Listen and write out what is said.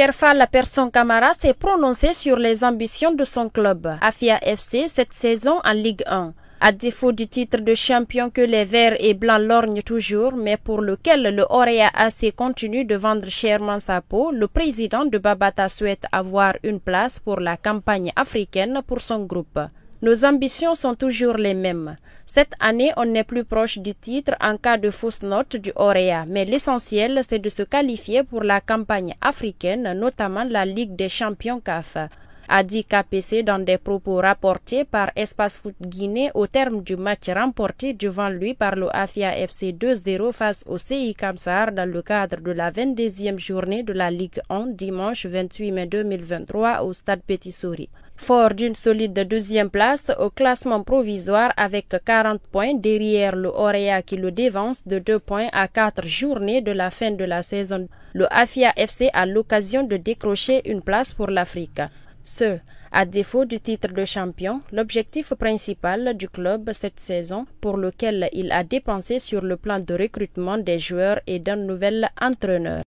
Kerfal la personne Camara, s'est prononcé sur les ambitions de son club, Afia FC, cette saison en Ligue 1. À défaut du titre de champion que les Verts et Blancs lorgnent toujours, mais pour lequel le Orea AC continue de vendre chèrement sa peau, le président de Babata souhaite avoir une place pour la campagne africaine pour son groupe. Nos ambitions sont toujours les mêmes. Cette année, on est plus proche du titre en cas de fausse note du OREA, mais l'essentiel, c'est de se qualifier pour la campagne africaine, notamment la Ligue des champions CAF a dit KPC dans des propos rapportés par Espace Foot Guinée au terme du match remporté devant lui par le AFIA FC 2-0 face au CI Kamsar dans le cadre de la 22e journée de la Ligue 1 dimanche 28 mai 2023 au stade Petit-Souris. Fort d'une solide deuxième place au classement provisoire avec 40 points derrière le Orea qui le dévance de 2 points à 4 journées de la fin de la saison, le AFIA FC a l'occasion de décrocher une place pour l'Afrique. Ce, à défaut du titre de champion, l'objectif principal du club cette saison, pour lequel il a dépensé sur le plan de recrutement des joueurs et d'un nouvel entraîneur.